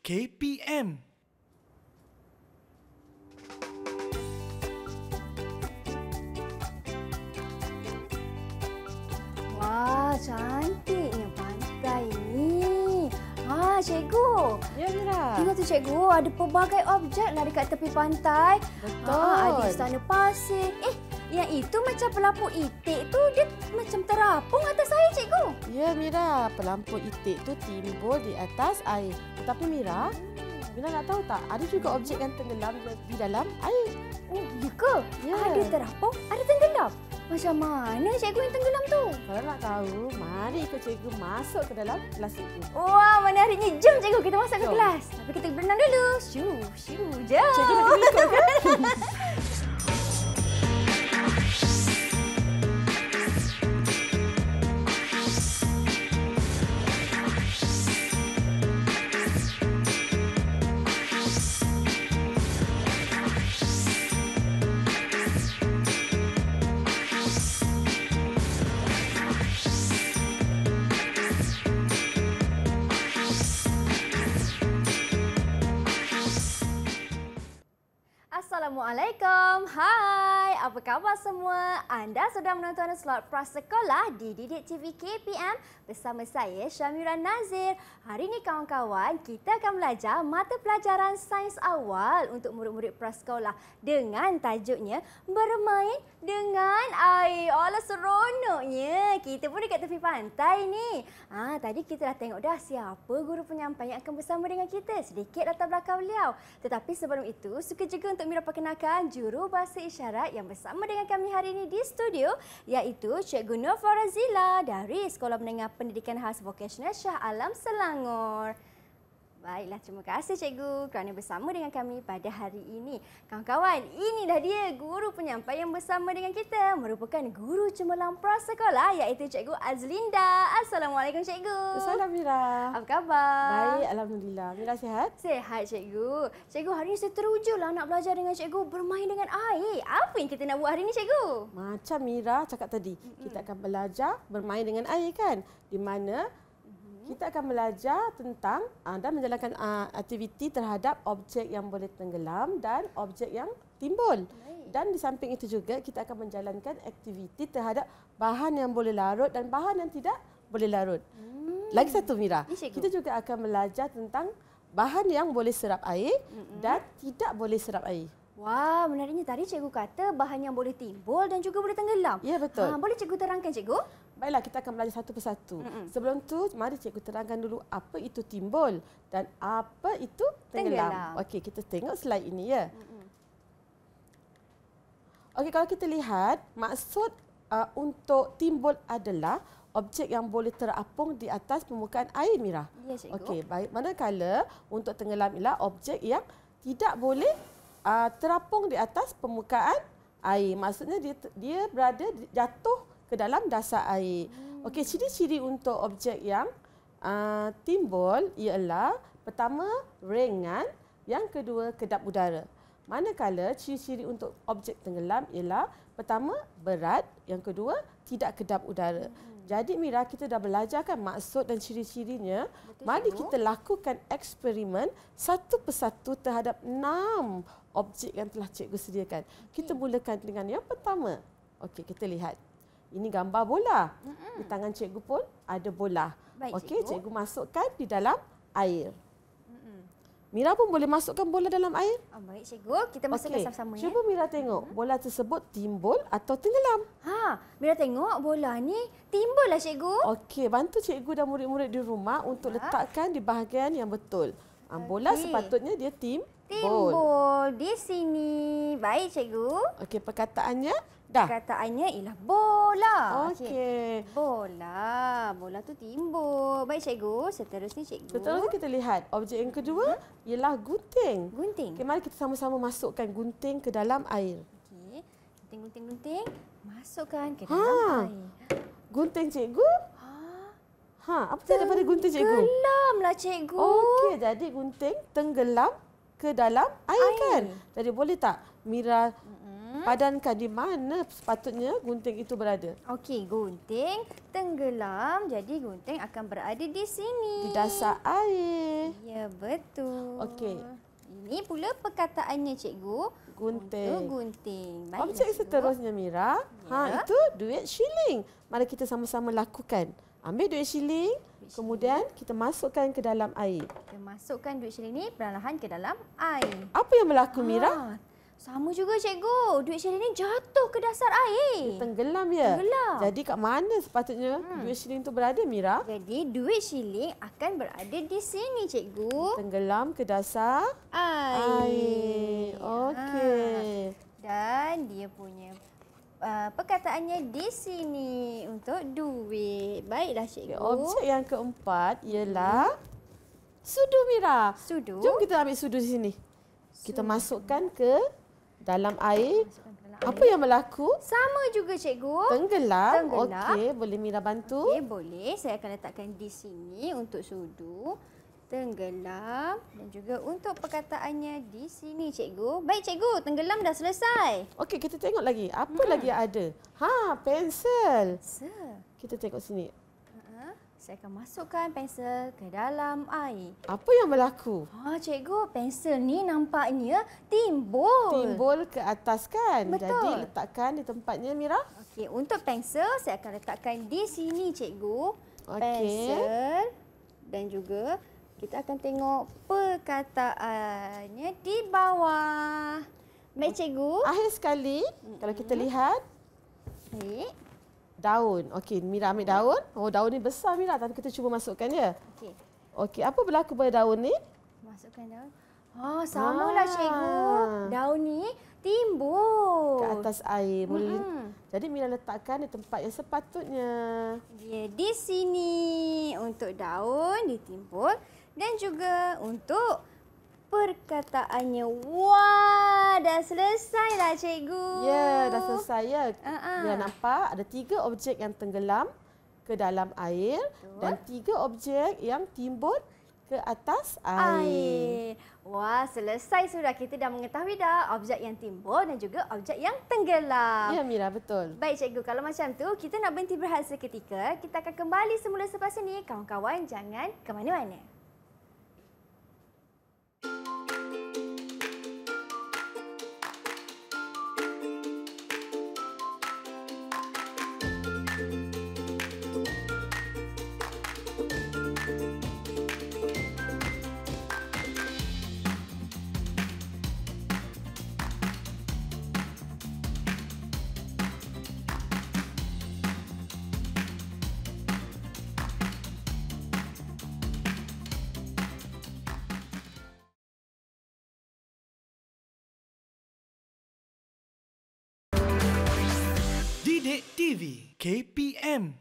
KPM. Wah, cantiknya pantai ini. Ha, ah, cikgu. Ya, Mira. Tengok tu cikgu, ada pelbagai objek dari lah dekat tepi pantai. Betul. Ha, ada istana pasir. Eh, yang itu macam pelampu itik tu dia macam terapung atas air cikgu. Ya Mira, pelampu itik tu timbul di atas air. Tetapi Mira, hmm. Mira nak tahu tak ada juga objek yang tenggelam di dalam air. Oh, iya ke? Ya. Ada terapung, ada tenggelam. Macam mana cikgu yang tenggelam tu? Kalau nak tahu, mari ikut cikgu masuk ke dalam kelas itu. Wah, mana menariknya. Jom cikgu kita masuk ke kelas. Tapi kita berenang dulu. Shoo, shoo, jom. Cikgu nak ikut kan? Apa khabar semua? Anda sedang menonton slot prasekolah di Didik TV KPM bersama saya Syamira Nazir. Hari ini kawan-kawan, kita akan belajar mata pelajaran sains awal untuk murid-murid prasekolah dengan tajuknya Bermain dengan Air. Alah seronoknya. Kita pun dekat tepi pantai ni. Ah, ha, tadi kita dah tengok dah siapa guru penyampaian yang akan bersama dengan kita. Sedikit latar belakang beliau. Tetapi sebelum itu, suka juga untuk Mira perkenalkan juru bahasa isyarat yang besar bersama dengan kami hari ini di studio iaitu Cikgu Nur Farazila dari Sekolah Menengah Pendidikan Khas Vokasional Shah Alam Selangor. Baiklah, terima kasih cikgu kerana bersama dengan kami pada hari ini. Kawan-kawan, inilah dia guru penyampai yang bersama dengan kita. Merupakan guru cemerlang prasekolah iaitu cikgu Azlinda. Assalamualaikum cikgu. Assalamualaikum Mira. Apa khabar? Baik, Alhamdulillah. Mira sihat? Sihat cikgu. Cikgu, hari ini saya terujulah nak belajar dengan cikgu bermain dengan air. Apa yang kita nak buat hari ini cikgu? Macam Mira cakap tadi, mm -hmm. kita akan belajar bermain dengan air kan? Di mana kita akan belajar tentang ah, anda uh, menjalankan uh, aktiviti terhadap objek yang boleh tenggelam dan objek yang timbul. Baik. Dan di samping itu juga kita akan menjalankan aktiviti terhadap bahan yang boleh larut dan bahan yang tidak boleh larut. Hmm. Lagi satu Mira, kita juga akan belajar tentang bahan yang boleh serap air Mm-mm. dan tidak boleh serap air. Wah, menariknya tadi cikgu kata bahan yang boleh timbul dan juga boleh tenggelam. Ya, betul. Ha, boleh cikgu terangkan, cikgu? Baiklah, kita akan belajar satu persatu. Mm-hmm. Sebelum tu, mari cikgu terangkan dulu apa itu timbul dan apa itu tenggelam. tenggelam. Okey, kita tengok slide ini ya. Mm-hmm. Okey, kalau kita lihat, maksud uh, untuk timbul adalah objek yang boleh terapung di atas permukaan air, Mira. Ya, cikgu. Okey, baik. Manakala untuk tenggelam ialah objek yang tidak boleh uh, terapung di atas permukaan air. Maksudnya dia, dia berada jatuh ke dalam dasar air. Hmm. Okey, ciri-ciri untuk objek yang uh, timbul ialah pertama ringan, yang kedua kedap udara. Manakala ciri-ciri untuk objek tenggelam ialah pertama berat, yang kedua tidak kedap udara. Hmm. Jadi Mira kita dah belajar kan maksud dan ciri-cirinya. Mari cikgu. kita lakukan eksperimen satu persatu terhadap enam objek yang telah cikgu sediakan. Okay. Kita mulakan dengan yang pertama. Okey, kita lihat ini gambar bola. Mm-hmm. Di tangan cikgu pun ada bola. Okey, cikgu. cikgu masukkan di dalam air. Mira pun boleh masukkan bola dalam air. Oh, baik, cikgu. Kita masukkan okay. sama-sama. Ya. Cuba ya. Mira tengok. Bola tersebut timbul atau tenggelam? Ha, Mira tengok bola ni timbul lah, cikgu. Okey, bantu cikgu dan murid-murid di rumah untuk ya. letakkan di bahagian yang betul. Okay. Ah, bola sepatutnya dia tim timbul. Timbul di sini. Baik, cikgu. Okey, perkataannya Dah. Perkataannya ialah bola. Okey. Bola. Bola tu timbul. Baik cikgu, seterusnya cikgu. Seterusnya kita lihat objek yang kedua uh ialah gunting. Gunting. Okay, mari kita sama-sama masukkan gunting ke dalam air. Okey. Gunting gunting gunting. Masukkan ke ha. dalam ha. air. Gunting cikgu? Ha. Ha, apa tenggelam daripada gunting cikgu? Tenggelamlah cikgu. Okey, jadi gunting tenggelam ke dalam air, air kan? Jadi boleh tak Mira mm. -hmm. Padankan di mana sepatutnya gunting itu berada. Okey, gunting tenggelam. Jadi gunting akan berada di sini. Di dasar air. Ya, betul. Okey. Ini pula perkataannya cikgu. Gunting. Untuk gunting. Baik, Objek cikgu. seterusnya Mira. Ha, ya. Ha, itu duit shilling. Mari kita sama-sama lakukan. Ambil duit shilling, kemudian kita masukkan ke dalam air. Kita masukkan duit shilling ini perlahan ke dalam air. Apa yang berlaku ha, Mira? Ah, sama juga cikgu. Duit syiling ni jatuh ke dasar air. Dia tenggelam ya. Tenggelam. Jadi kat mana sepatutnya hmm. duit syiling tu berada Mira? Jadi duit syiling akan berada di sini cikgu. Tenggelam ke dasar air. air. Okey. Ah. Dan dia punya Uh, perkataannya di sini untuk duit. Baiklah cikgu. Okay, objek yang keempat ialah hmm. sudu Mira. Sudu. Jom kita ambil sudu di sini. Sudu. Kita masukkan ke dalam air. Apa yang berlaku? Sama juga cikgu. Tenggelam. Tenggelam. Okey, boleh Mira bantu? Okey, boleh. Saya akan letakkan di sini untuk sudu. Tenggelam dan juga untuk perkataannya di sini cikgu. Baik cikgu, tenggelam dah selesai. Okey, kita tengok lagi. Apa hmm. lagi yang ada? Ha, pensel. Sir. Kita tengok sini saya akan masukkan pensel ke dalam air. Apa yang berlaku? Ha, cikgu, pensel ni nampaknya timbul. Timbul ke atas kan? Betul. Jadi letakkan di tempatnya Mira. Okey, untuk pensel saya akan letakkan di sini cikgu. Okey. Pensel dan juga kita akan tengok perkataannya di bawah. Baik cikgu. Akhir sekali mm-hmm. kalau kita mm-hmm. lihat. Baik. Daun. Okey, Mira ambil daun. Oh, daun ni besar Mira. Tapi kita cuba masukkan dia. Okey. Okey, apa berlaku pada daun ni? Masukkan daun. Oh, ah, sama lah ah. cikgu. Daun ni timbul. Ke atas air. Mm -hmm. Jadi Mira letakkan di tempat yang sepatutnya. Dia di sini. Untuk daun ditimbul. Dan juga untuk perkataannya. Wah, dah selesai dah cikgu. Ya, yeah, dah selesai ya. Uh-huh. Dah nampak ada tiga objek yang tenggelam ke dalam air Betul. dan tiga objek yang timbul ke atas air. air. Wah, selesai sudah. Kita dah mengetahui dah objek yang timbul dan juga objek yang tenggelam. Ya, Mira, betul. Baik, cikgu. Kalau macam tu, kita nak berhenti berhasil ketika. Kita akan kembali semula selepas ini. Kawan-kawan, jangan ke mana-mana. Update TV KPM.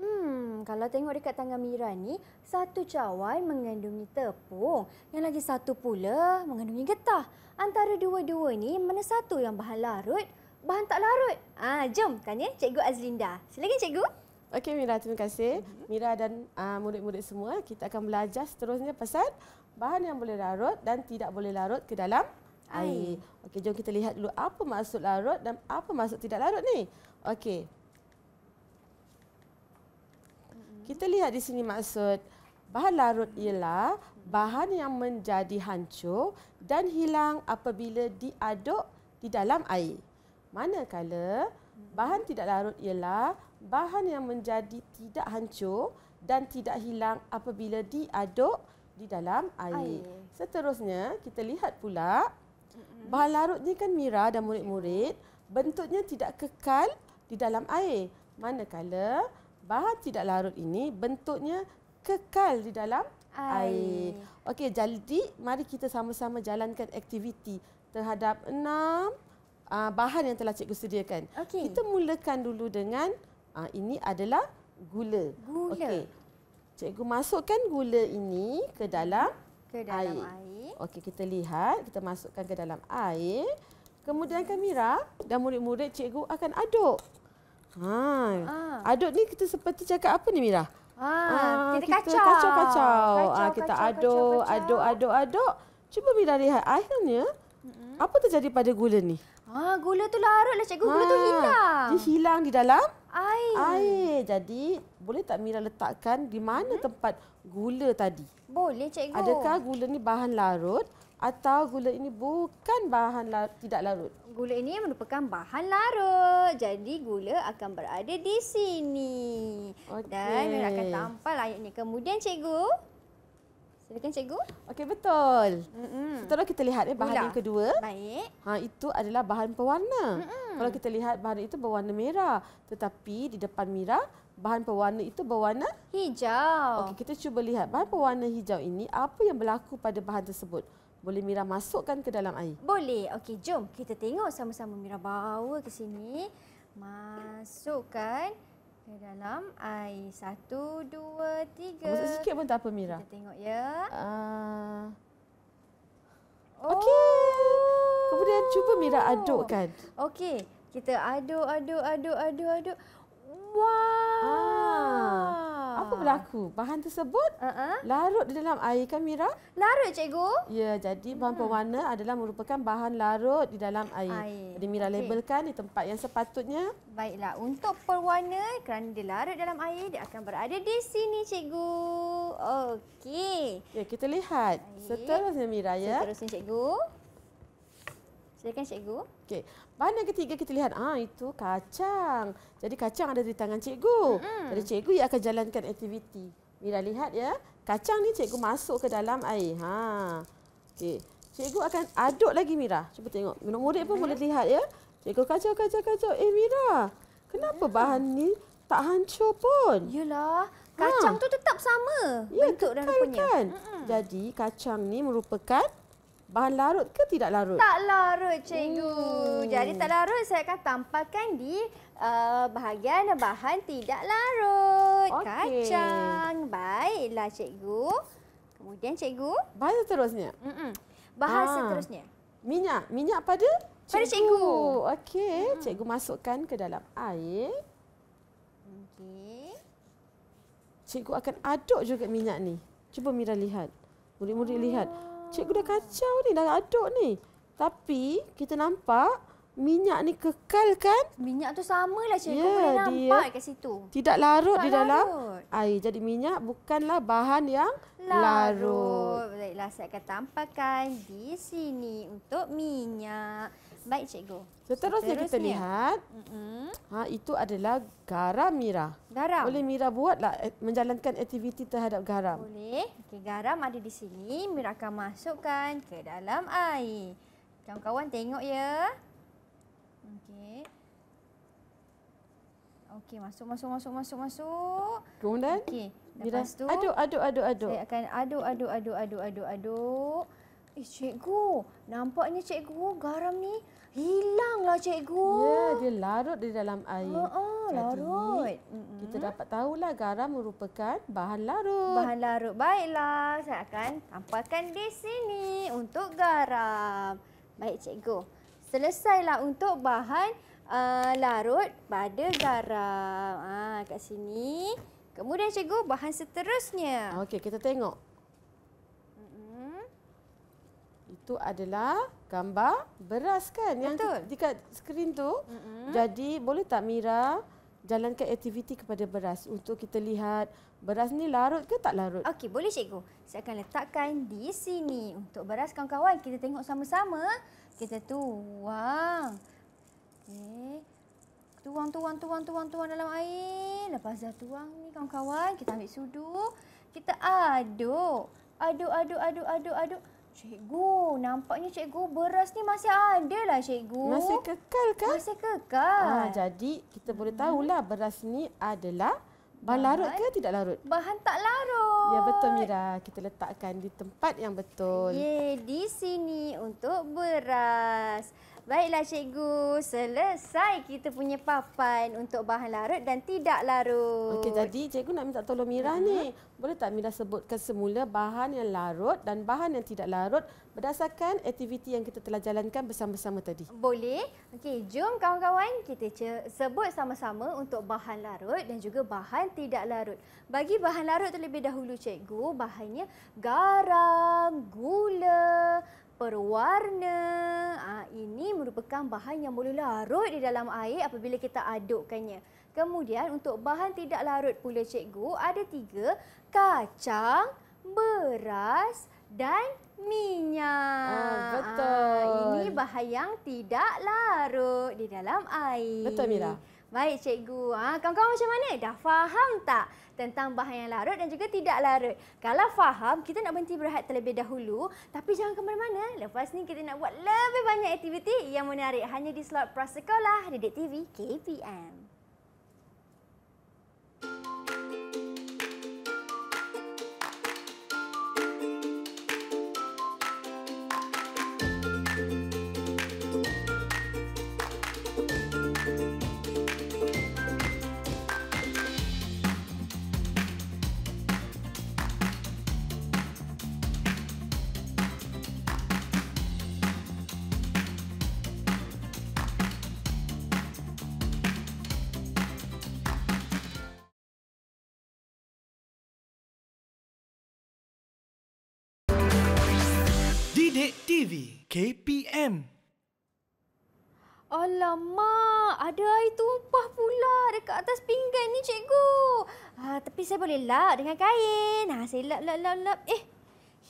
Hmm, kalau tengok dekat tangan Mira ni, satu cawan mengandungi tepung, yang lagi satu pula mengandungi getah. Antara dua-dua ni, mana satu yang bahan larut, bahan tak larut? Ah, ha, jom tanya Cikgu Azlinda. Silakan Cikgu. Okey Mira, terima kasih. Mhm. Mira dan uh, murid-murid semua, kita akan belajar seterusnya pasal bahan yang boleh larut dan tidak boleh larut ke dalam air. Okey, jom kita lihat dulu apa maksud larut dan apa maksud tidak larut ni. Okey. Kita lihat di sini maksud bahan larut ialah bahan yang menjadi hancur dan hilang apabila diaduk di dalam air. Manakala bahan tidak larut ialah bahan yang menjadi tidak hancur dan tidak hilang apabila diaduk di dalam air. air. Seterusnya kita lihat pula Bahan larut ni kan Mira dan murid-murid bentuknya tidak kekal di dalam air. Manakala bahan tidak larut ini bentuknya kekal di dalam air. air. Okey, jadi mari kita sama-sama jalankan aktiviti terhadap enam uh, bahan yang telah cikgu sediakan. Okay. Kita mulakan dulu dengan uh, ini adalah gula. gula. Okey. Cikgu masukkan gula ini ke dalam ke dalam air. air. Okey, kita lihat. Kita masukkan ke dalam air. Kemudian Kamira dan murid-murid cikgu akan aduk. Ha. Ah. Aduk ni kita seperti cakap apa ni Mira? Ha, ah, kita kacau-kacau. Ah, kita kacau, aduk, kacau, aduk, aduk, aduk, aduk. Cuba Mira lihat akhirnya. Mm-hmm. Apa terjadi pada gula ni? Ah, gula tu larutlah cikgu. Gula ah, tu hilang. Dia hilang di dalam air. air. Jadi, boleh tak Mira letakkan di mana hmm? tempat gula tadi? Boleh cikgu. Adakah gula ni bahan larut atau gula ini bukan bahan larut, tidak larut? Gula ini merupakan bahan larut. Jadi, gula akan berada di sini. Okay. Dan Mira akan tampal airnya. Kemudian cikgu, Silakan cikgu. Okey betul. Mm -mm. Setelah kita lihat eh, bahan Ula. yang kedua. Baik. Ha, itu adalah bahan pewarna. Mm -mm. Kalau kita lihat bahan itu berwarna merah. Tetapi di depan Mira, bahan pewarna itu berwarna? Hijau. Okey kita cuba lihat bahan pewarna hijau ini apa yang berlaku pada bahan tersebut. Boleh Mira masukkan ke dalam air? Boleh. Okey jom kita tengok sama-sama Mira bawa ke sini. Masukkan. Ke dalam air. Satu, dua, tiga. Masuk sikit pun tak apa, Mira. Kita tengok ya. Uh, Okey. Kemudian cuba Mira adukkan. Okey. Kita aduk, aduk, aduk, aduk, aduk. Wah. Wow apa berlaku? Bahan tersebut uh-uh. larut di dalam air kan Mira? Larut cikgu? Ya, jadi bahan hmm. pewarna adalah merupakan bahan larut di dalam air. air. Jadi Mira okay. labelkan di tempat yang sepatutnya. Baiklah, untuk pewarna kerana dia larut dalam air, dia akan berada di sini cikgu. Okey. Ya, kita lihat. Air. Seterusnya Mira ya. Seterusnya cikgu. Silakan cikgu. Okey. Bahan ketiga kita lihat ah itu kacang. Jadi kacang ada di tangan cikgu. Mm-hmm. Jadi cikgu yang akan jalankan aktiviti. Mira lihat ya. Kacang ni cikgu masuk ke dalam air. Ha. Okey. Cikgu akan aduk lagi Mira. Cuba tengok. Murid-murid pun mm-hmm. boleh lihat ya. Cikgu kacau kacau kacau. Eh Mira. Kenapa mm-hmm. bahan ni tak hancur pun? Yalah. Ha. Kacang ha. tu tetap sama ya, bentuk dan rupanya. Kan. Mm-hmm. Jadi kacang ni merupakan bahan larut ke tidak larut? Tak larut, cikgu. Hmm. Jadi tak larut saya akan tampakkan di uh, bahagian bahan tidak larut. Okay. Kacang. Baiklah, cikgu. Kemudian, cikgu. Bahan seterusnya? Mm -mm. Bahan ah. seterusnya. Minyak. Minyak pada? Cikgu. Pada cikgu. Okey, hmm. cikgu masukkan ke dalam air. Okey. Cikgu akan aduk juga minyak ni. Cuba Mira lihat. Murid-murid oh. lihat. Cikgu dah kacau ni, dah aduk ni. Tapi kita nampak minyak ni kekal kan? Minyak tu samalah cikgu yeah, boleh nampak dia kat situ. Tidak larut tak di dalam larut. air. Jadi minyak bukanlah bahan yang larut. larut. Baiklah, saya akan tampakkan di sini untuk minyak. Baik cikgu. Seterusnya, Seterusnya. kita lihat. Ha, itu adalah garam Mira. Garam. Boleh Mira buatlah eh, menjalankan aktiviti terhadap garam. Boleh. Okey, garam ada di sini. Mira akan masukkan ke dalam air. Kawan-kawan tengok ya. Okey. Okey, masuk masuk masuk masuk masuk. Kemudian? Okey. Lepas tu aduk aduk aduk aduk. Saya akan aduk aduk aduk aduk aduk aduk. aduk. Eh, cikgu, nampaknya cikgu garam ni hilanglah cikgu. Ya, dia larut di dalam air. Ha, oh, larut. kita dapat tahulah garam merupakan bahan larut. Bahan larut. Baiklah, saya akan tampakkan di sini untuk garam. Baik, cikgu. Selesailah untuk bahan uh, larut pada garam. Ah, ha, kat sini. Kemudian cikgu, bahan seterusnya. Okey, kita tengok. Itu adalah gambar beras kan yang Betul. dekat skrin tu. Mm-hmm. Jadi boleh tak Mira jalankan aktiviti kepada beras untuk kita lihat beras ni larut ke tak larut? Okey, boleh cikgu. Saya akan letakkan di sini untuk beras kawan-kawan kita tengok sama-sama. Kita tuang. Okey. Tuang, tuang, tuang, tuang, tuang dalam air. Lepas dah tuang ni kawan-kawan, kita ambil sudu. Kita aduk. Aduk, aduk, aduk, aduk, aduk. Cikgu, nampaknya cikgu beras ni masih ada lah cikgu. Masih kekal kan? Masih kekal. Ha, jadi kita boleh tahulah hmm. beras ni adalah bahan, bahan larut ke tidak larut? Bahan tak larut. Ya betul Mira. Kita letakkan di tempat yang betul. Ye, di sini untuk Beras. Baiklah cikgu, selesai kita punya papan untuk bahan larut dan tidak larut. Okey, jadi cikgu nak minta tolong Mira uh ni. Boleh tak Mira sebutkan semula bahan yang larut dan bahan yang tidak larut berdasarkan aktiviti yang kita telah jalankan bersama-sama tadi? Boleh. Okey, jom kawan-kawan kita sebut sama-sama untuk bahan larut dan juga bahan tidak larut. Bagi bahan larut terlebih dahulu cikgu, bahannya garam, gula, berwarna. Ha, ini merupakan bahan yang boleh larut di dalam air apabila kita adukkannya. Kemudian untuk bahan tidak larut pula cikgu ada tiga. Kacang, beras dan minyak. Ah, ah betul. Ha, ini bahan yang tidak larut di dalam air. Betul Mira. Baik cikgu. Ha, kawan-kawan macam mana? Dah faham tak tentang bahan yang larut dan juga tidak larut? Kalau faham, kita nak berhenti berehat terlebih dahulu. Tapi jangan ke mana-mana. Lepas ni kita nak buat lebih banyak aktiviti yang menarik hanya di slot prasekolah Didik TV KPM. Cik TV KPM Alamak, ada air tumpah pula dekat atas pinggan ni cikgu. Ha, tapi saya boleh lap dengan kain. Ha, saya lap, lap, lap, lap. Eh,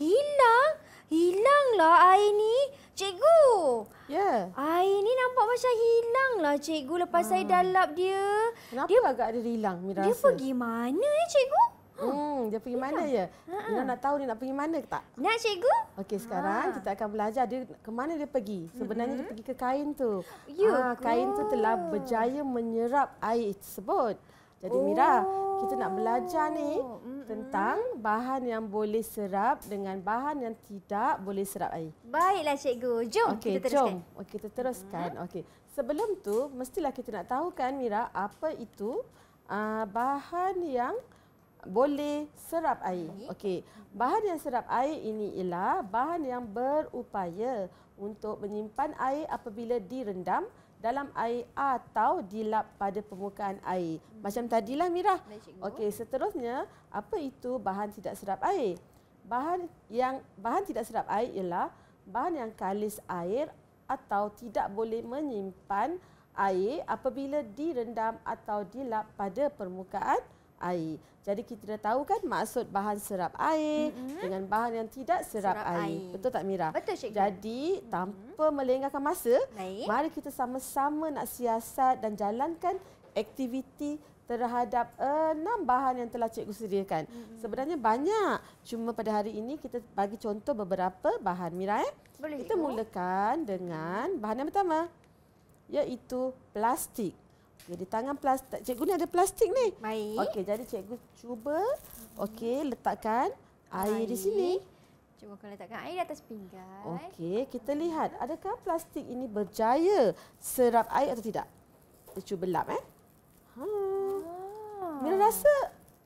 hilang. Hilanglah air ni. Cikgu. Ya. Yeah. Air ni nampak macam hilanglah cikgu lepas ha. saya ah. dah lap dia. Kenapa dia, agak ada hilang, Dia rasa? pergi mana ya cikgu? Hmm, hmm, dia pergi yeah. mana ya? Ha. Nak tahu dia nak pergi mana ke tak? Nak cikgu? Okey, sekarang ha. kita akan belajar dia ke mana dia pergi. Sebenarnya mm-hmm. dia pergi ke kain tu. Ya ah, ha, kain tu telah berjaya menyerap air tersebut. Jadi oh. Mira, kita nak belajar ni mm-hmm. tentang bahan yang boleh serap dengan bahan yang tidak boleh serap air. Baiklah cikgu. Jom okay, kita teruskan. Okey, jom. Kita teruskan. Mm. Okey. Sebelum tu mestilah kita nak tahu kan Mira apa itu uh, bahan yang boleh serap air. Okey. Bahan yang serap air ini ialah bahan yang berupaya untuk menyimpan air apabila direndam dalam air atau dilap pada permukaan air. Macam tadilah Mirah. Okey, seterusnya apa itu bahan tidak serap air? Bahan yang bahan tidak serap air ialah bahan yang kalis air atau tidak boleh menyimpan air apabila direndam atau dilap pada permukaan air air. Jadi kita dah tahu kan maksud bahan serap air mm-hmm. dengan bahan yang tidak serap, serap air. air. Betul tak Mira? Betul Cikgu. Jadi tanpa mm-hmm. melenggangkan masa, Naik. mari kita sama-sama nak siasat dan jalankan aktiviti terhadap eh, enam bahan yang telah cikgu sediakan. Mm-hmm. Sebenarnya banyak. Cuma pada hari ini kita bagi contoh beberapa bahan Mira eh. Boleh kita cikgu. mulakan dengan bahan yang pertama iaitu plastik. Okey, di tangan plastik. Cikgu ni ada plastik ni. Baik. Okey, jadi cikgu cuba hmm. okey letakkan air, air di sini. Cuba kena letakkan air atas pinggan. Okey, kita lihat adakah plastik ini berjaya serap air atau tidak. Kita cuba lap eh. Ha. Ah. Mira rasa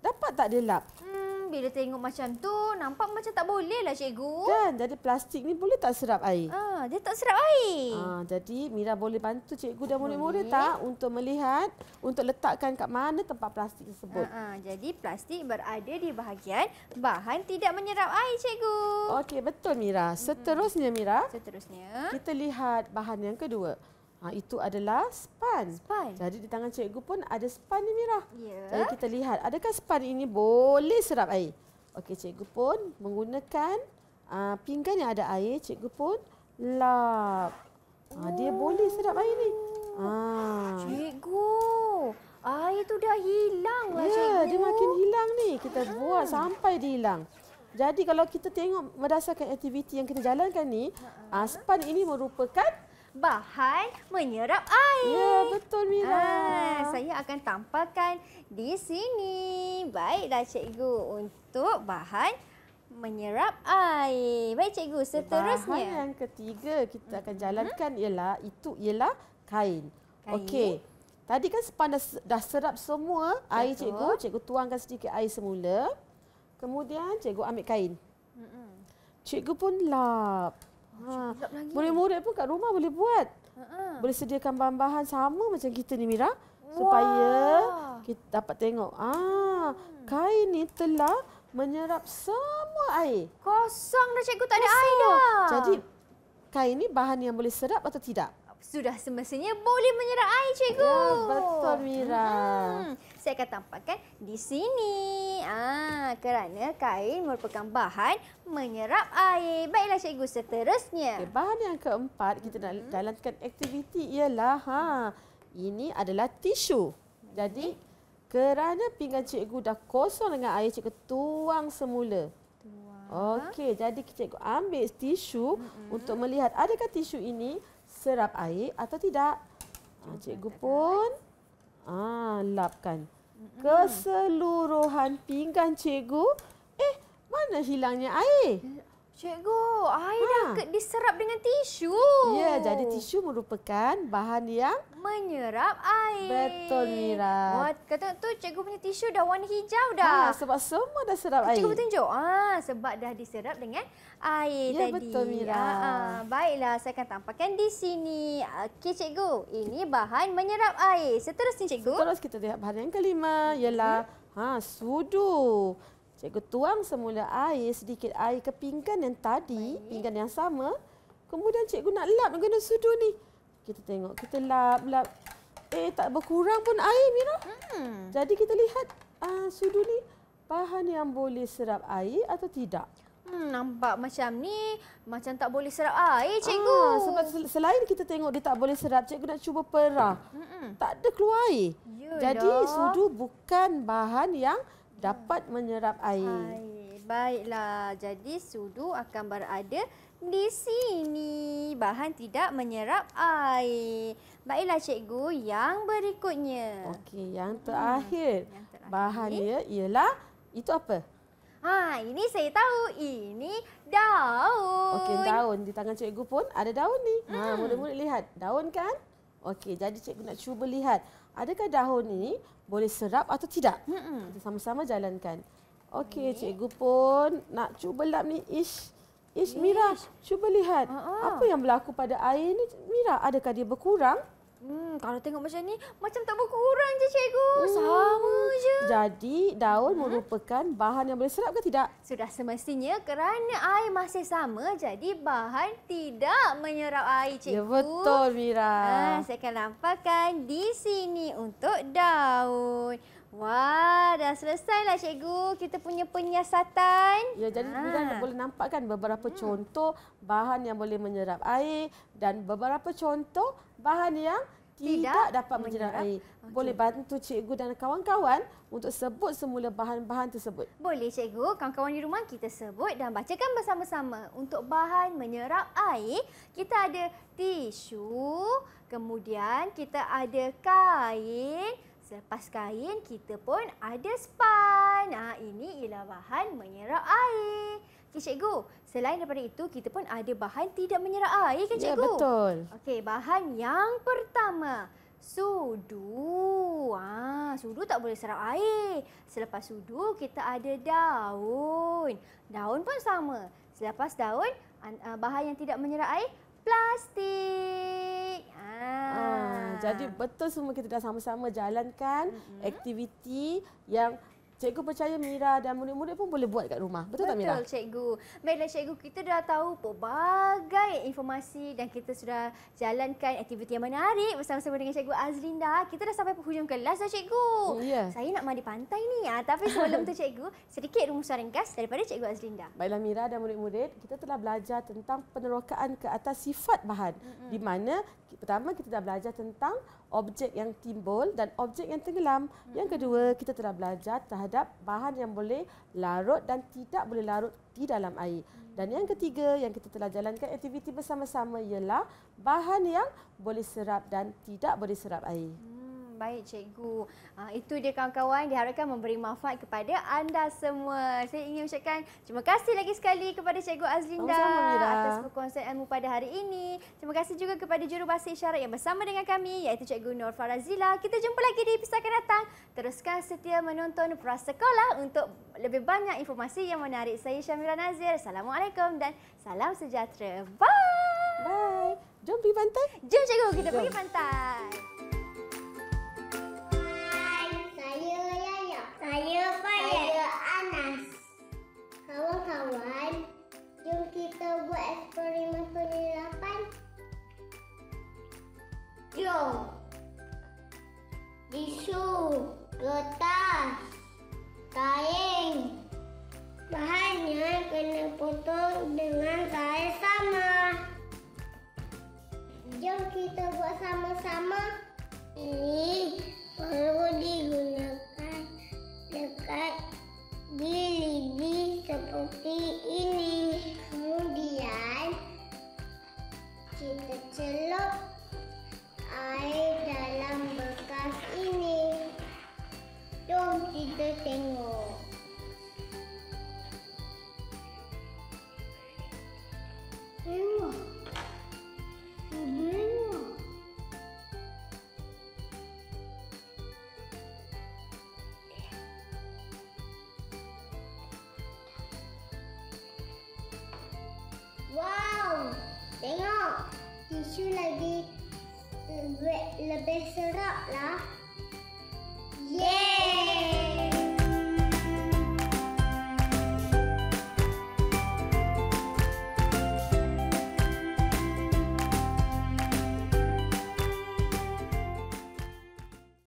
dapat tak dia lap? Hmm bila tengok macam tu nampak macam tak boleh lah cikgu. Kan jadi plastik ni boleh tak serap air? Ah, dia tak serap air. Ah, jadi Mira boleh bantu cikgu dan murid-murid tak untuk melihat untuk letakkan kat mana tempat plastik tersebut. Ah, ah, jadi plastik berada di bahagian bahan tidak menyerap air cikgu. Okey betul Mira. Seterusnya Mira. Seterusnya. Kita lihat bahan yang kedua. Ha, itu adalah span. span. Jadi di tangan cikgu pun ada span ni Mira. Ya. Jadi kita lihat adakah span ini boleh serap air. Okey cikgu pun menggunakan uh, pinggan yang ada air. Cikgu pun lap. Ha, oh. Dia boleh serap air ni. Ha. Cikgu. Air tu dah hilang lah Yeah, cikgu. Dia makin hilang ni. Kita hmm. buat sampai dia hilang. Jadi kalau kita tengok berdasarkan aktiviti yang kita jalankan ni. Uh uh, span ini merupakan bahan menyerap air. Ya, betul mila. Ah, saya akan tampakkan di sini. Baiklah cikgu untuk bahan menyerap air. Baik cikgu, seterusnya. Bahan yang ketiga kita akan hmm. jalankan ialah itu ialah kain. kain. Okey. Tadi kan sepan dah, dah serap semua betul. air cikgu. Cikgu tuangkan sedikit air semula. Kemudian cikgu ambil kain. Cikgu pun lap. Ah. lagi. Murid-murid pun kat rumah boleh buat. Ha-ha. Boleh sediakan bahan-bahan sama macam kita ni Mira supaya Wah. kita dapat tengok. Ah, hmm. kain ni telah menyerap semua air. Kosong dah cikgu tak Kosong. ada air dah. Jadi kain ni bahan yang boleh serap atau tidak? sudah semestinya boleh menyerap air cikgu. Oh, betul Mira. Hmm, saya akan tampakkan di sini. Ah, kerana kain merupakan bahan menyerap air. Baiklah cikgu seterusnya. Okay, bahan yang keempat kita nak jalankan hmm. aktiviti ialah ha ini adalah tisu. Jadi kerana pinggan cikgu dah kosong dengan air cikgu tuang semula. Okey, jadi cikgu ambil tisu mm -hmm. untuk melihat adakah tisu ini serap air atau tidak. Ah, cikgu pun eh. ah lapkan keseluruhan pinggan cikgu. Eh, mana hilangnya air? Eh, Cikgu, air ha. dah diserap dengan tisu. Ya, jadi tisu merupakan bahan yang... Menyerap air. Betul, Mira. Wah, kata tu cikgu punya tisu dah warna hijau dah. Ha, sebab semua dah serap cikgu air. Cikgu tunjuk. Ah, ha, sebab dah diserap dengan air ya, tadi. Ya, betul, Mira. Ha, ha. Baiklah, saya akan tampakkan di sini. Okey, cikgu. Ini bahan menyerap air. Seterusnya, cikgu. Seterusnya, kita lihat bahan yang kelima. Ialah hmm. ha, sudu. Cikgu tuang semula air, sedikit air ke pinggan yang tadi, Baik. pinggan yang sama. Kemudian cikgu nak lap guna sudu ni. Kita tengok, kita lap, lap. Eh, tak berkurang pun air, Mira. Hmm. Jadi kita lihat uh, sudu ni bahan yang boleh serap air atau tidak. Hmm, nampak macam ni, macam tak boleh serap air, cikgu. Ah, sebab selain kita tengok dia tak boleh serap, cikgu nak cuba perah. Hmm. Tak ada keluar air. Yalah. Jadi sudu bukan bahan yang dapat ha. menyerap air. air. Baiklah, jadi sudu akan berada di sini. Bahan tidak menyerap air. Baiklah cikgu, yang berikutnya. Okey, yang, hmm. yang terakhir. Bahan dia ialah itu apa? Ha, ini saya tahu. Ini daun. Okey, daun. Di tangan cikgu pun ada daun ni. Ha, mula-mula hmm. lihat. Daun kan? Okey, jadi cikgu nak cuba lihat. Adakah daun ni? boleh serap atau tidak. Mm-mm. Kita sama-sama jalankan. Okey, okay. cikgu pun nak cuba lap ni. Ish, ish, Mira, cuba lihat. Uh-uh. Apa yang berlaku pada air ni? Mira, adakah dia berkurang? Hmm, kalau tengok macam ni, macam tak berkurang je cikgu. Ooh. Sama je. Jadi, daun hmm. merupakan bahan yang boleh serap ke tidak? Sudah semestinya kerana air masih sama, jadi bahan tidak menyerap air ya, cikgu. Ya, betul, Mira. Ha, saya akan lampakan di sini untuk daun. Wah, dah selesai lah cikgu. Kita punya penyiasatan. Ya, jadi ha. Mira boleh nampakkan beberapa hmm. contoh bahan yang boleh menyerap air dan beberapa contoh bahan yang tidak, tidak dapat menyerap air. Eh? Okay. Boleh bantu cikgu dan kawan-kawan untuk sebut semula bahan-bahan tersebut. Boleh cikgu, kawan-kawan di rumah kita sebut dan bacakan bersama-sama. Untuk bahan menyerap air, kita ada tisu, kemudian kita ada kain. Selepas kain, kita pun ada span. Nah ini ialah bahan menyerap air. Okey cikgu, selain daripada itu kita pun ada bahan tidak menyerap air ah, ya kan ya, cikgu? Ya betul. Okey, bahan yang pertama sudu. Ah, sudu tak boleh serap air. Selepas sudu kita ada daun. Daun pun sama. Selepas daun ah, bahan yang tidak menyerap air plastik. Ah. ah, jadi betul semua kita dah sama-sama jalankan mm -hmm. aktiviti yang Cikgu percaya Mira dan murid-murid pun boleh buat kat rumah. Betul, Betul tak Mira? Betul cikgu. Baiklah cikgu, kita dah tahu pelbagai informasi dan kita sudah jalankan aktiviti yang menarik bersama-sama dengan cikgu Azlinda. Kita dah sampai penghujung kelas dah cikgu. Ya. Saya nak mandi pantai ni. Ah, tapi sebelum tu cikgu, sedikit rumusan ringkas daripada cikgu Azlinda. Baiklah Mira dan murid-murid, kita telah belajar tentang penerokaan ke atas sifat bahan. Mm-hmm. Di mana pertama kita dah belajar tentang objek yang timbul dan objek yang tenggelam. Yang kedua, kita telah belajar terhadap bahan yang boleh larut dan tidak boleh larut di dalam air. Dan yang ketiga, yang kita telah jalankan aktiviti bersama-sama ialah bahan yang boleh serap dan tidak boleh serap air baik cikgu. Uh, itu dia kawan-kawan diharapkan memberi manfaat kepada anda semua. Saya ingin ucapkan terima kasih lagi sekali kepada cikgu Azlinda atas perkongsian ilmu pada hari ini. Terima kasih juga kepada jurubahasa isyarat yang bersama dengan kami iaitu cikgu Nur Farazila. Kita jumpa lagi di episod akan datang. Teruskan setia menonton Prasekolah untuk lebih banyak informasi yang menarik. Saya Syamira Nazir. Assalamualaikum dan salam sejahtera. Bye. Bye. Jom pergi pantai. Jom cikgu kita Jom. pergi pantai. buat eksperimen penyelapan? Jom! Tisu, kertas, kain. Bahannya kena potong dengan kain sama. Jom kita buat sama-sama. Ini perlu digunakan dekat dilidi seperti ini. Kemudian kita celup